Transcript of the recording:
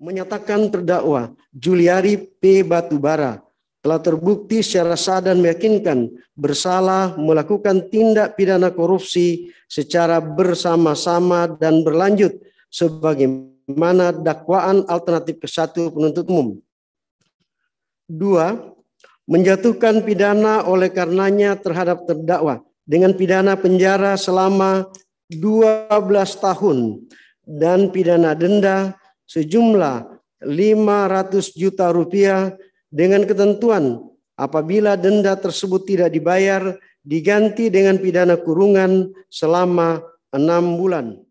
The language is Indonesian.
menyatakan terdakwa Juliari P. Batubara telah terbukti secara sah dan meyakinkan bersalah melakukan tindak pidana korupsi secara bersama-sama dan berlanjut sebagaimana dakwaan alternatif ke-1 penuntut umum. Dua, menjatuhkan pidana oleh karenanya terhadap terdakwa dengan pidana penjara selama 12 tahun dan pidana denda sejumlah 500 juta rupiah dengan ketentuan apabila denda tersebut tidak dibayar diganti dengan pidana kurungan selama enam bulan.